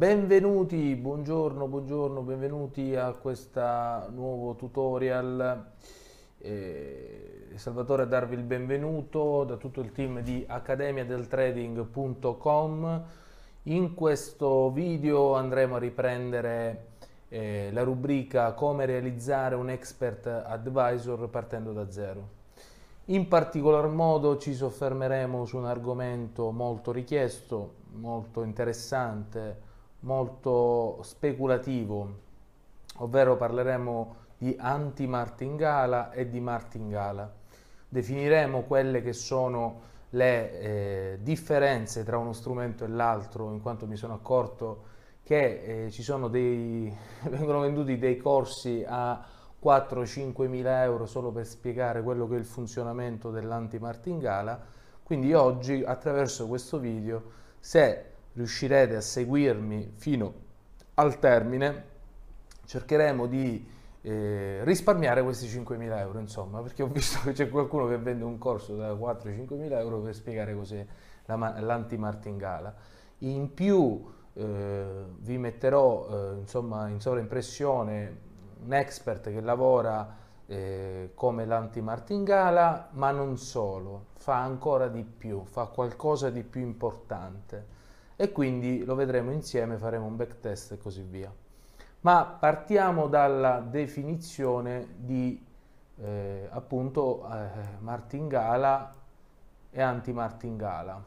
benvenuti, buongiorno, buongiorno, benvenuti a questo nuovo tutorial. Eh, Salvatore a darvi il benvenuto da tutto il team di accademiadeltrading.com. In questo video andremo a riprendere eh, la rubrica come realizzare un expert advisor partendo da zero. In particolar modo ci soffermeremo su un argomento molto richiesto, molto interessante, molto speculativo, ovvero parleremo di anti-martingala e di martingala. Definiremo quelle che sono le eh, differenze tra uno strumento e l'altro, in quanto mi sono accorto che eh, ci sono dei, vengono venduti dei corsi a 4-5 mila euro solo per spiegare quello che è il funzionamento dell'anti-martingala. Quindi oggi attraverso questo video, se riuscirete a seguirmi fino al termine, cercheremo di eh, risparmiare questi 5.000 euro, insomma, perché ho visto che c'è qualcuno che vende un corso da 4-5.000 euro per spiegare cos'è l'anti-martingala. In più eh, vi metterò eh, insomma, in sovraimpressione un expert che lavora eh, come l'anti-martingala, ma non solo, fa ancora di più, fa qualcosa di più importante e quindi lo vedremo insieme, faremo un backtest e così via. Ma partiamo dalla definizione di eh, appunto eh, martingala e antimartingala.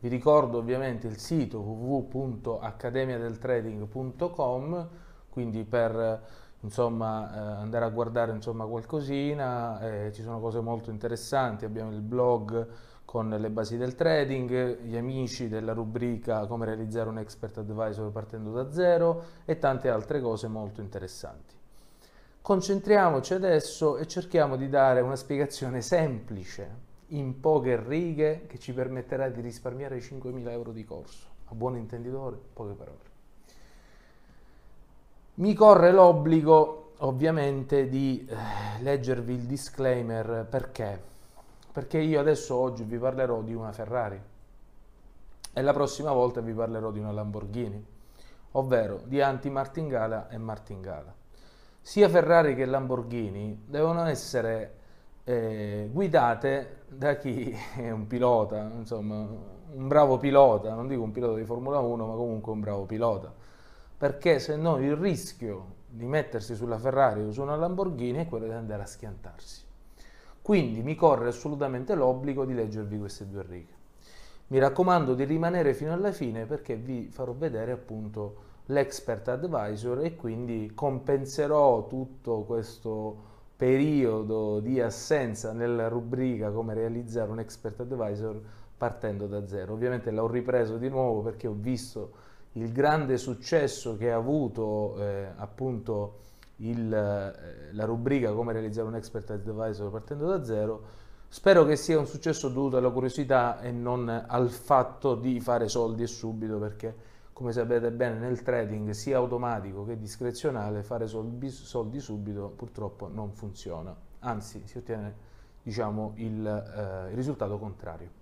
Vi ricordo ovviamente il sito www.accademiadeltrading.com, quindi per insomma, eh, andare a guardare insomma, qualcosina, eh, ci sono cose molto interessanti, abbiamo il blog con le basi del trading, gli amici della rubrica come realizzare un expert advisor partendo da zero e tante altre cose molto interessanti. Concentriamoci adesso e cerchiamo di dare una spiegazione semplice, in poche righe, che ci permetterà di risparmiare 5.000 euro di corso. A buon intenditore, poche parole. Mi corre l'obbligo ovviamente di eh, leggervi il disclaimer perché perché io adesso oggi vi parlerò di una Ferrari e la prossima volta vi parlerò di una Lamborghini, ovvero di anti-martingala e martingala. Sia Ferrari che Lamborghini devono essere eh, guidate da chi è un pilota, insomma un bravo pilota, non dico un pilota di Formula 1 ma comunque un bravo pilota, perché se no il rischio di mettersi sulla Ferrari o su una Lamborghini è quello di andare a schiantarsi. Quindi mi corre assolutamente l'obbligo di leggervi queste due righe. Mi raccomando di rimanere fino alla fine perché vi farò vedere appunto l'expert advisor e quindi compenserò tutto questo periodo di assenza nella rubrica come realizzare un expert advisor partendo da zero. Ovviamente l'ho ripreso di nuovo perché ho visto il grande successo che ha avuto eh, appunto il, eh, la rubrica come realizzare un expert advisor partendo da zero. Spero che sia un successo dovuto alla curiosità e non al fatto di fare soldi subito perché come sapete bene nel trading sia automatico che discrezionale fare soldi, soldi subito purtroppo non funziona, anzi si ottiene diciamo, il, eh, il risultato contrario.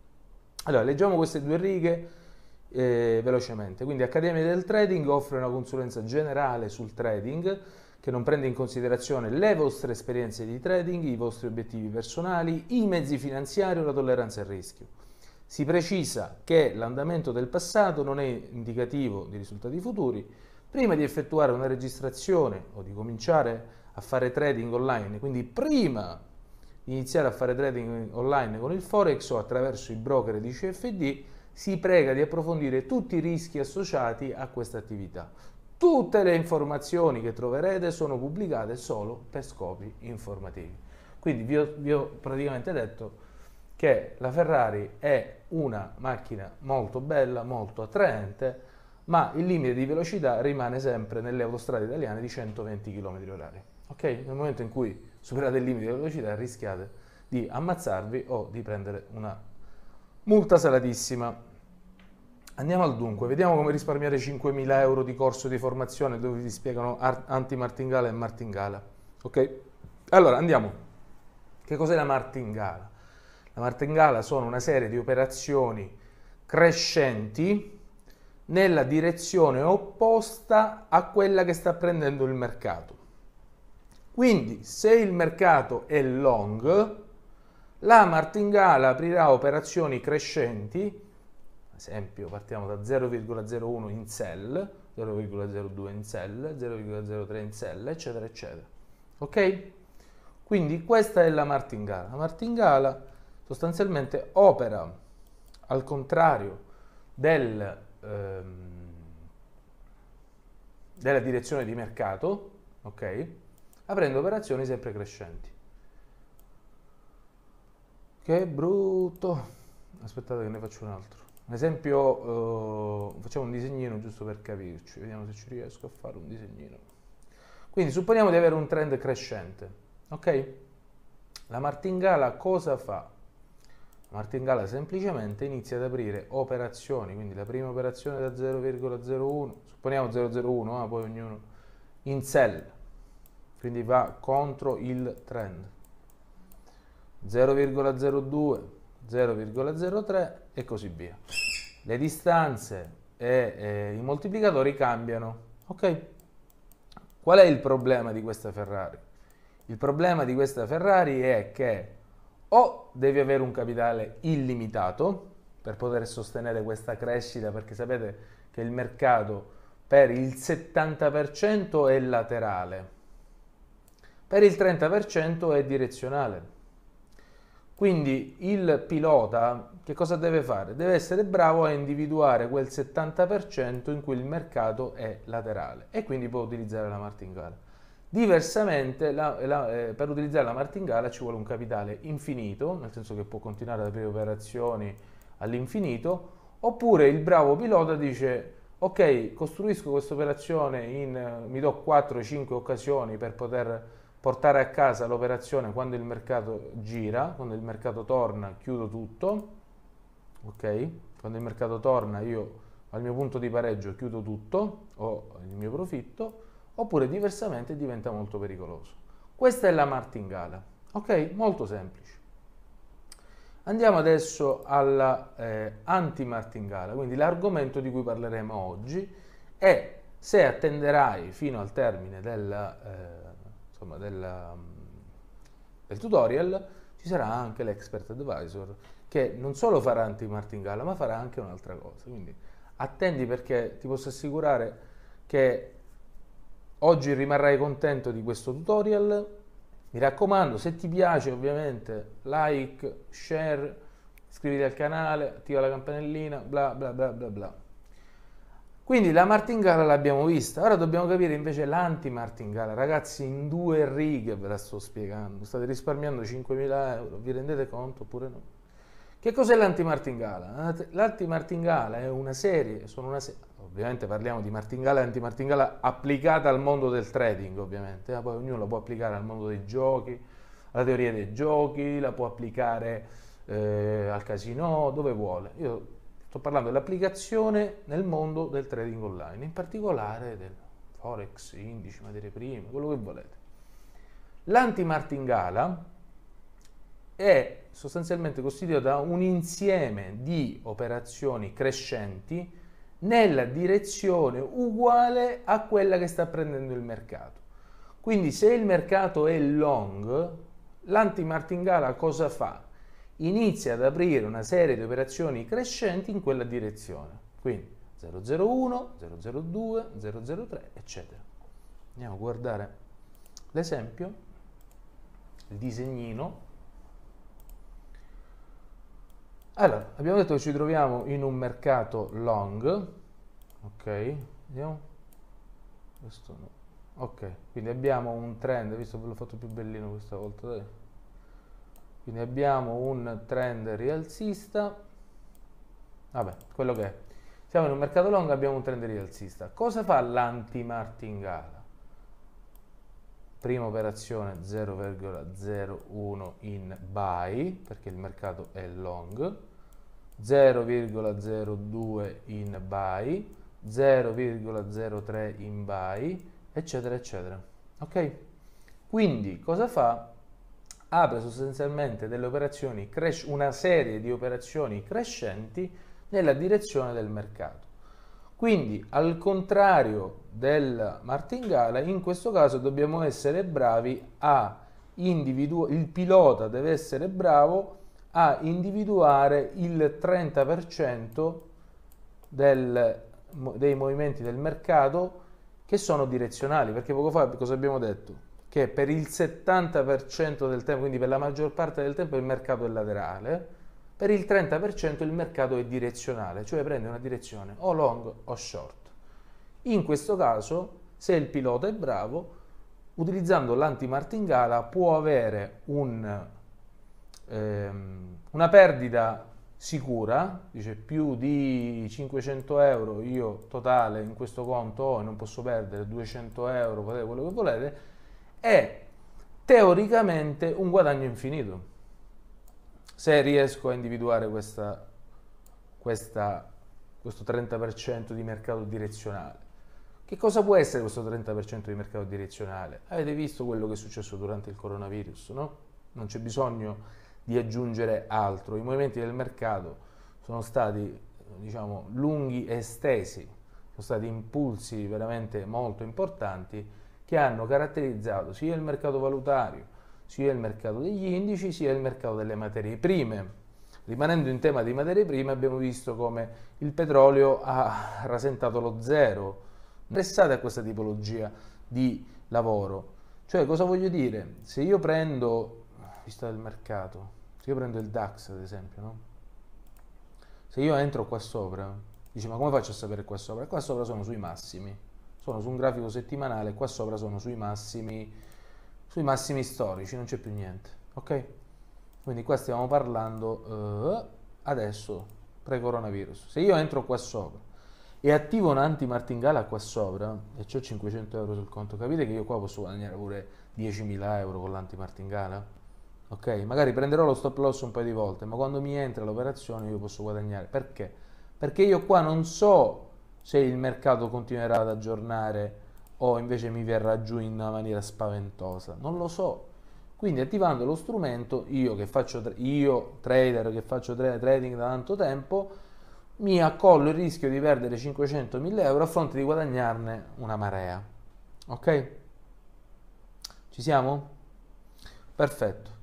Allora, leggiamo queste due righe eh, velocemente. Quindi Accademia del Trading offre una consulenza generale sul trading che non prende in considerazione le vostre esperienze di trading, i vostri obiettivi personali, i mezzi finanziari o la tolleranza al rischio. Si precisa che l'andamento del passato non è indicativo di risultati futuri. Prima di effettuare una registrazione o di cominciare a fare trading online, quindi prima di iniziare a fare trading online con il Forex o attraverso i broker di CFD, si prega di approfondire tutti i rischi associati a questa attività, Tutte le informazioni che troverete sono pubblicate solo per scopi informativi. Quindi vi ho, vi ho praticamente detto che la Ferrari è una macchina molto bella, molto attraente, ma il limite di velocità rimane sempre nelle autostrade italiane di 120 km/h. Ok? Nel momento in cui superate il limite di velocità rischiate di ammazzarvi o di prendere una multa salatissima. Andiamo al dunque, vediamo come risparmiare 5.000 euro di corso di formazione dove vi spiegano anti-martingala e martingala. Ok? Allora andiamo. Che cos'è la martingala? La martingala sono una serie di operazioni crescenti nella direzione opposta a quella che sta prendendo il mercato. Quindi se il mercato è long, la martingala aprirà operazioni crescenti esempio partiamo da 0,01 in cell, 0,02 in cell, 0,03 in cell, eccetera, eccetera. Ok? Quindi questa è la martingala. La martingala sostanzialmente opera al contrario del, ehm, della direzione di mercato, ok? Aprendo operazioni sempre crescenti. Che brutto! Aspettate che ne faccio un altro. Un esempio, eh, facciamo un disegnino giusto per capirci, vediamo se ci riesco a fare un disegnino. Quindi supponiamo di avere un trend crescente, ok? La martingala cosa fa? La martingala semplicemente inizia ad aprire operazioni, quindi la prima operazione da 0,01, supponiamo 0,01, eh, ah, poi ognuno in sell, quindi va contro il trend. 0,02, 0,03 e così via. Le distanze e, e i moltiplicatori cambiano. Ok? Qual è il problema di questa Ferrari? Il problema di questa Ferrari è che o devi avere un capitale illimitato per poter sostenere questa crescita, perché sapete che il mercato per il 70% è laterale, per il 30% è direzionale. Quindi il pilota che cosa deve fare? Deve essere bravo a individuare quel 70% in cui il mercato è laterale e quindi può utilizzare la martingala. Diversamente, la, la, eh, per utilizzare la martingala ci vuole un capitale infinito, nel senso che può continuare ad aprire operazioni all'infinito, oppure il bravo pilota dice ok, costruisco questa operazione in, eh, mi do 4-5 occasioni per poter portare a casa l'operazione quando il mercato gira, quando il mercato torna chiudo tutto, ok? Quando il mercato torna io al mio punto di pareggio chiudo tutto, ho il mio profitto, oppure diversamente diventa molto pericoloso. Questa è la martingala, ok? Molto semplice. Andiamo adesso alla eh, anti-martingala, quindi l'argomento di cui parleremo oggi è se attenderai fino al termine del... Eh, insomma, della, um, del tutorial ci sarà anche l'expert advisor che non solo farà anti-martingala ma farà anche un'altra cosa. Quindi attendi perché ti posso assicurare che oggi rimarrai contento di questo tutorial. Mi raccomando, se ti piace ovviamente like, share, iscriviti al canale, attiva la campanellina, bla bla bla bla bla. Quindi la martingala l'abbiamo vista, ora dobbiamo capire invece l'anti-martingala. Ragazzi, in due righe ve la sto spiegando, state risparmiando 5.000 euro, vi rendete conto oppure no? Che cos'è l'anti-martingala? L'anti-martingala è una serie, sono una serie, ovviamente parliamo di martingala e anti-martingala applicata al mondo del trading, ovviamente, eh? poi ognuno la può applicare al mondo dei giochi, alla teoria dei giochi, la può applicare eh, al casino, dove vuole. Io Sto parlando dell'applicazione nel mondo del trading online, in particolare del forex, indici, materie prime, quello che volete. L'anti-martingala è sostanzialmente costituito da un insieme di operazioni crescenti nella direzione uguale a quella che sta prendendo il mercato. Quindi se il mercato è long, l'anti-martingala cosa fa? inizia ad aprire una serie di operazioni crescenti in quella direzione. Quindi 001, 002, 003, eccetera. Andiamo a guardare l'esempio, il disegnino. Allora, abbiamo detto che ci troviamo in un mercato long, ok, vediamo, questo no, ok, quindi abbiamo un trend, visto che ve l'ho fatto più bellino questa volta, dai quindi abbiamo un trend rialzista vabbè quello che è siamo in un mercato long abbiamo un trend rialzista cosa fa l'anti martingala prima operazione 0,01 in buy perché il mercato è long 0,02 in buy 0,03 in buy eccetera eccetera ok quindi cosa fa apre sostanzialmente delle cres- una serie di operazioni crescenti nella direzione del mercato. Quindi, al contrario del martingale, in questo caso dobbiamo essere bravi a individuare, il pilota deve essere bravo a individuare il 30% del, dei movimenti del mercato che sono direzionali, perché poco fa cosa abbiamo detto? che per il 70% del tempo, quindi per la maggior parte del tempo il mercato è laterale, per il 30% il mercato è direzionale, cioè prende una direzione o long o short. In questo caso, se il pilota è bravo, utilizzando l'antimartingala può avere un, ehm, una perdita sicura, dice più di 500 euro io totale in questo conto ho e non posso perdere 200 euro, potete quello che volete, è teoricamente un guadagno infinito. Se riesco a individuare questa, questa, questo 30% di mercato direzionale. Che cosa può essere questo 30% di mercato direzionale? Avete visto quello che è successo durante il coronavirus, no? Non c'è bisogno di aggiungere altro. I movimenti del mercato sono stati, diciamo, lunghi e estesi, sono stati impulsi veramente molto importanti che hanno caratterizzato sia il mercato valutario, sia il mercato degli indici, sia il mercato delle materie prime. Rimanendo in tema di materie prime abbiamo visto come il petrolio ha rasentato lo zero. Interessate a questa tipologia di lavoro. Cioè cosa voglio dire? Se io prendo, vista del mercato, se io prendo il DAX ad esempio, no? se io entro qua sopra, dici ma come faccio a sapere qua sopra? Qua sopra sono sui massimi sono su un grafico settimanale, qua sopra sono sui massimi, sui massimi storici, non c'è più niente, ok? Quindi qua stiamo parlando uh, adesso pre-coronavirus. Se io entro qua sopra e attivo un anti-martingala qua sopra e ho 500 euro sul conto, capite che io qua posso guadagnare pure 10.000 euro con l'anti-martingala? Ok, magari prenderò lo stop loss un paio di volte, ma quando mi entra l'operazione io posso guadagnare. Perché? Perché io qua non so se il mercato continuerà ad aggiornare o invece mi verrà giù in una maniera spaventosa, non lo so. Quindi attivando lo strumento, io che faccio io trader che faccio trading da tanto tempo, mi accollo il rischio di perdere 500.000 euro a fronte di guadagnarne una marea. Ok? Ci siamo? Perfetto.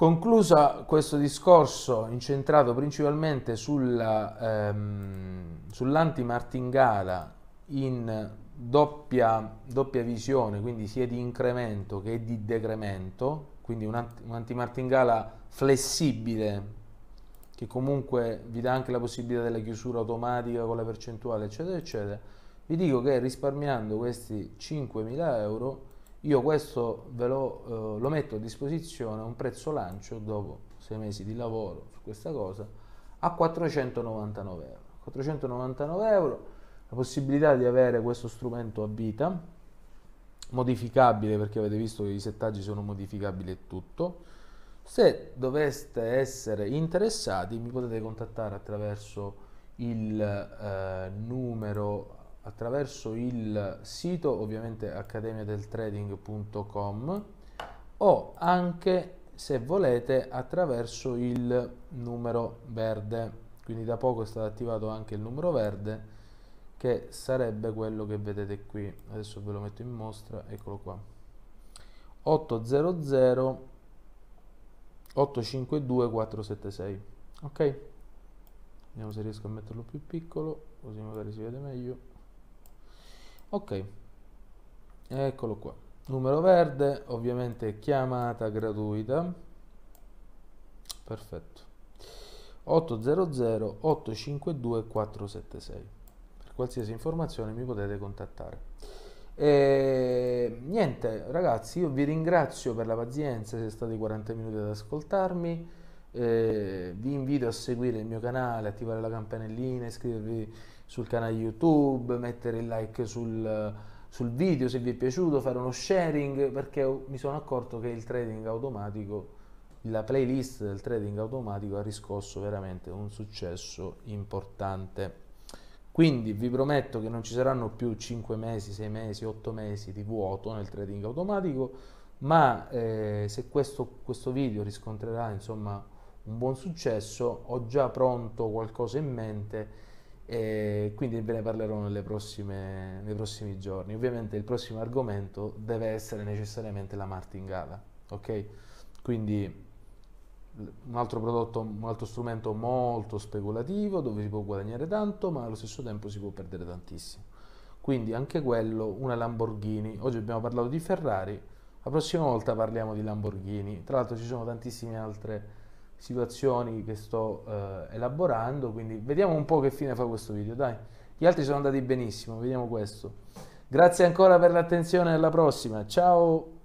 Conclusa questo discorso incentrato principalmente sulla, ehm, sull'antimartingala in doppia, doppia, visione, quindi sia di incremento che di decremento, quindi un'antimartingala flessibile che comunque vi dà anche la possibilità della chiusura automatica con la percentuale eccetera eccetera, vi dico che risparmiando questi 5.000 euro io questo ve lo, eh, lo metto a disposizione a un prezzo lancio dopo sei mesi di lavoro su questa cosa a 499 euro. 499 euro, la possibilità di avere questo strumento a vita, modificabile perché avete visto che i settaggi sono modificabili e tutto. Se doveste essere interessati mi potete contattare attraverso il eh, numero attraverso il sito ovviamente accademiadeltrading.com o anche se volete attraverso il numero verde quindi da poco è stato attivato anche il numero verde che sarebbe quello che vedete qui adesso ve lo metto in mostra eccolo qua 800 852 476 ok vediamo se riesco a metterlo più piccolo così magari si vede meglio ok eccolo qua numero verde ovviamente chiamata gratuita perfetto 800 852 476 per qualsiasi informazione mi potete contattare e niente ragazzi io vi ringrazio per la pazienza se state 40 minuti ad ascoltarmi eh, vi invito a seguire il mio canale attivare la campanellina iscrivervi sul canale YouTube, mettere il like sul, sul video se vi è piaciuto, fare uno sharing, perché mi sono accorto che il trading automatico la playlist del trading automatico ha riscosso veramente un successo importante. Quindi vi prometto che non ci saranno più 5 mesi, 6 mesi, 8 mesi di vuoto nel trading automatico, ma eh, se questo, questo, video riscontrerà insomma un buon successo, ho già pronto qualcosa in mente e quindi ve ne parlerò prossime, nei prossimi giorni. Ovviamente il prossimo argomento deve essere necessariamente la martingala, ok? Quindi un altro prodotto, un altro strumento molto speculativo dove si può guadagnare tanto ma allo stesso tempo si può perdere tantissimo. Quindi anche quello, una Lamborghini, oggi abbiamo parlato di Ferrari, la prossima volta parliamo di Lamborghini, tra l'altro ci sono tantissime altre situazioni che sto eh, elaborando, quindi vediamo un po' che fine fa questo video, dai. Gli altri sono andati benissimo, vediamo questo. Grazie ancora per l'attenzione, alla prossima, ciao!